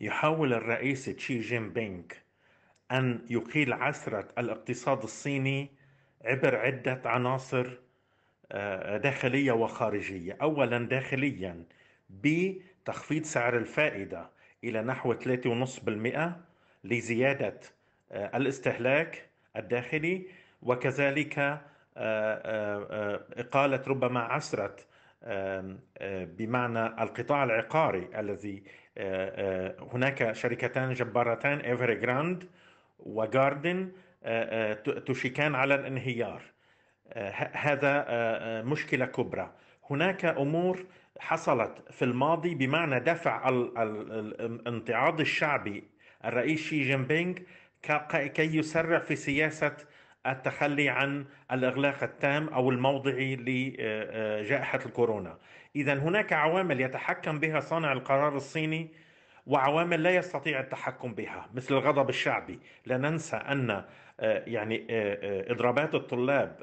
يحاول الرئيس تشي جين بينغ أن يقيل عثرة الاقتصاد الصيني عبر عدة عناصر آه، داخلية وخارجية أولا داخليا بتخفيض سعر الفائدة إلى نحو 3.5% لزيادة آه، الاستهلاك الداخلي وكذلك آه، إقالة ربما عسرة بمعنى القطاع العقاري الذي هناك شركتان جبارتان ايفري جراند وجاردن تشيكان على الانهيار هذا مشكلة كبرى هناك أمور حصلت في الماضي بمعنى دفع الانتعاض الشعبي الرئيس شي جين بينغ كي يسرع في سياسة التخلي عن الاغلاق التام او الموضعي لجائحه الكورونا. اذا هناك عوامل يتحكم بها صانع القرار الصيني وعوامل لا يستطيع التحكم بها مثل الغضب الشعبي لا ننسى ان آه، يعني آه، آه، اضرابات الطلاب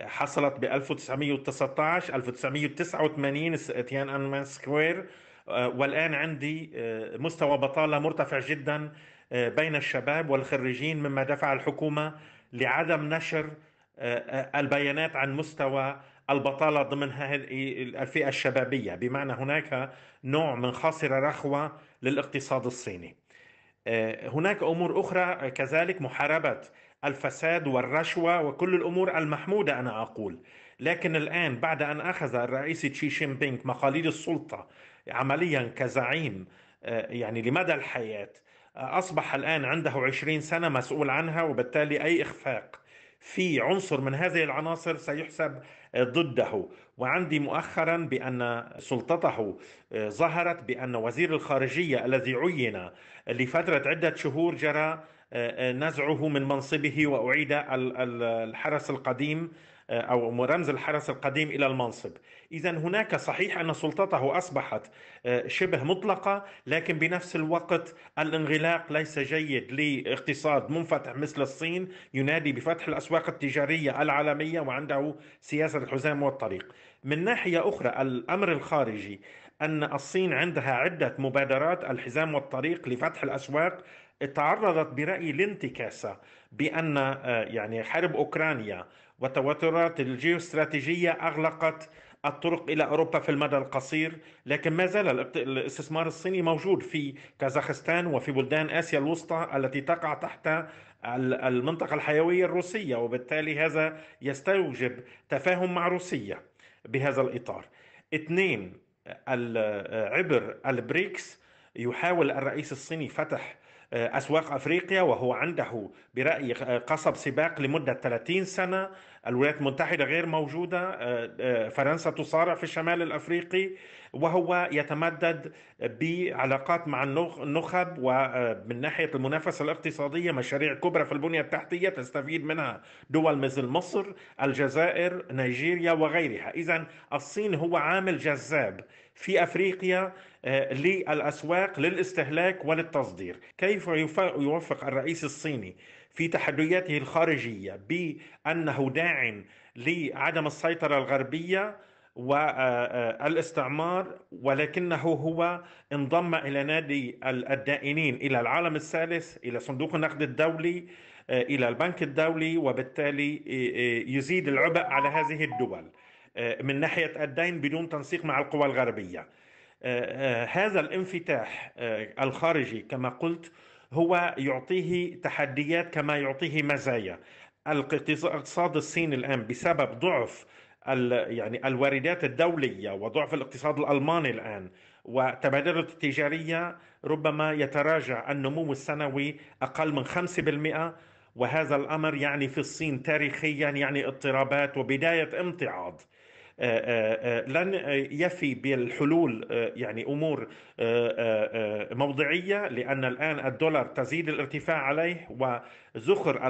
حصلت ب 1919 1989 تيان انمان سكوير والان عندي مستوى بطاله مرتفع جدا بين الشباب والخريجين مما دفع الحكومه لعدم نشر آه، آه، البيانات عن مستوى البطالة ضمن هذه الفئة الشبابية بمعنى هناك نوع من خاصرة رخوة للاقتصاد الصيني آه، هناك أمور أخرى كذلك محاربة الفساد والرشوة وكل الأمور المحمودة أنا أقول لكن الآن بعد أن أخذ الرئيس تشي شين بينغ مقاليد السلطة عمليا كزعيم يعني لمدى الحياة أصبح الآن عنده 20 سنة مسؤول عنها وبالتالي أي إخفاق في عنصر من هذه العناصر سيحسب ضده وعندي مؤخرا بأن سلطته آه، ظهرت بأن وزير الخارجية الذي عين لفترة عدة شهور جرى آه، آه، نزعه من منصبه وأعيد الحرس القديم آه، او رمز الحرس القديم الى المنصب، اذا هناك صحيح ان سلطته اصبحت آه، شبه مطلقه لكن بنفس الوقت الانغلاق ليس جيد لاقتصاد منفتح مثل الصين ينادي بفتح الاسواق التجاريه العالميه وعنده سياسه الحزام والطريق. من ناحيه اخرى الامر الخارجي ان الصين عندها عده مبادرات الحزام والطريق لفتح الاسواق تعرضت برايي لانتكاسه بان آه، يعني حرب اوكرانيا والتوترات الجيوستراتيجية أغلقت الطرق الى اوروبا في المدى القصير، لكن ما زال الاستثمار الصيني موجود في كازاخستان وفي بلدان اسيا الوسطى التي تقع تحت المنطقه الحيويه الروسيه، وبالتالي هذا يستوجب تفاهم مع روسيا بهذا الاطار. اثنين عبر البريكس يحاول الرئيس الصيني فتح آه، أسواق أفريقيا وهو عنده برأيي آه، قصب سباق لمدة 30 سنة الولايات المتحدة غير موجودة آه، فرنسا تصارع في الشمال الأفريقي وهو يتمدد بعلاقات مع النخب ومن آه، ناحية المنافسة الاقتصادية مشاريع كبرى في البنية التحتية تستفيد منها دول مثل مصر الجزائر نيجيريا وغيرها إذا الصين هو عامل جذاب في افريقيا آه، للاسواق للاستهلاك وللتصدير، كيف يوفق الرئيس الصيني في تحدياته الخارجيه بانه داعم لعدم السيطره الغربيه والاستعمار آه، آه، ولكنه هو انضم الى نادي الدائنين الى العالم الثالث الى صندوق النقد الدولي آه، الى البنك الدولي وبالتالي يزيد العبء على هذه الدول من ناحيه الدين بدون تنسيق مع القوى الغربيه. هذا الانفتاح الخارجي كما قلت هو يعطيه تحديات كما يعطيه مزايا. الاقتصاد الصيني الان بسبب ضعف يعني الواردات الدوليه وضعف الاقتصاد الالماني الان وتبادله التجاريه ربما يتراجع النمو السنوي اقل من 5% وهذا الامر يعني في الصين تاريخيا يعني اضطرابات وبدايه امتعاض آه، آه، آه، لن يفي بالحلول يعني امور موضعيه لان الان الدولار تزيد الارتفاع عليه وزخر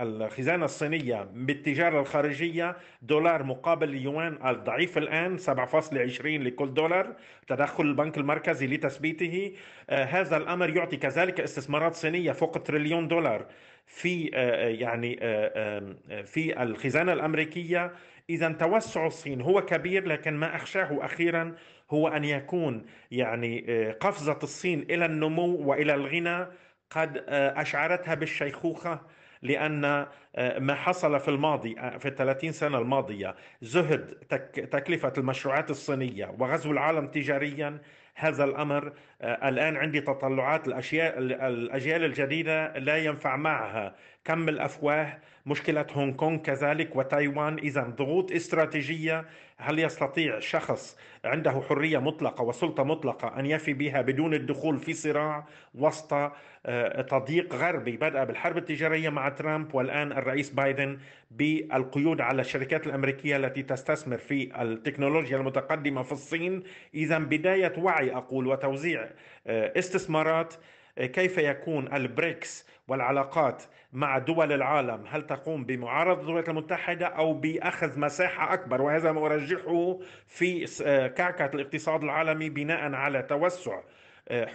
الخزانه الصينيه بالتجاره الخارجيه دولار مقابل اليوان الضعيف الان 7.20 لكل دولار تدخل البنك المركزي لتثبيته هذا الامر يعطي كذلك استثمارات صينيه فوق تريليون دولار في يعني في الخزانه الامريكيه إذا توسع الصين هو كبير لكن ما أخشاه أخيرا هو أن يكون يعني آه، قفزة الصين إلى النمو وإلى الغنى قد آه، أشعرتها بالشيخوخة لأن آه، ما حصل في الماضي في ال سنة الماضية زهد تكلفة المشروعات الصينية وغزو العالم تجاريا هذا الأمر آه، الان عندي تطلعات الاشياء الاجيال الجديده لا ينفع معها كم الافواه مشكله هونغ كونغ كذلك وتايوان اذا ضغوط استراتيجيه هل يستطيع شخص عنده حريه مطلقه وسلطه مطلقه ان يفي بها بدون الدخول في صراع وسط آه، تضييق غربي بدا بالحرب التجاريه مع ترامب والان الرئيس بايدن بالقيود على الشركات الامريكيه التي تستثمر في التكنولوجيا المتقدمه في الصين اذا بدايه وعي اقول وتوزيع آه، استثمارات آه، كيف يكون البريكس والعلاقات مع دول العالم هل تقوم بمعارضة الولايات المتحدة أو بأخذ مساحة أكبر وهذا ما أرجحه في آه، كعكة الاقتصاد العالمي بناء على توسع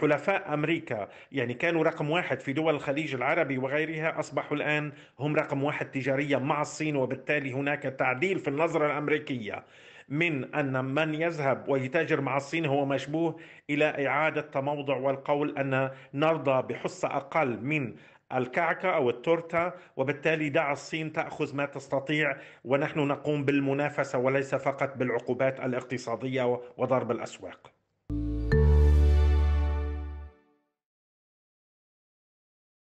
حلفاء امريكا يعني كانوا رقم واحد في دول الخليج العربي وغيرها اصبحوا الان هم رقم واحد تجاريا مع الصين وبالتالي هناك تعديل في النظره الامريكيه من أن من يذهب ويتاجر مع الصين هو مشبوه إلى إعادة تموضع والقول أن نرضى بحصة أقل من الكعكة أو التورتة وبالتالي دع الصين تأخذ ما تستطيع ونحن نقوم بالمنافسة وليس فقط بالعقوبات الاقتصادية وضرب الأسواق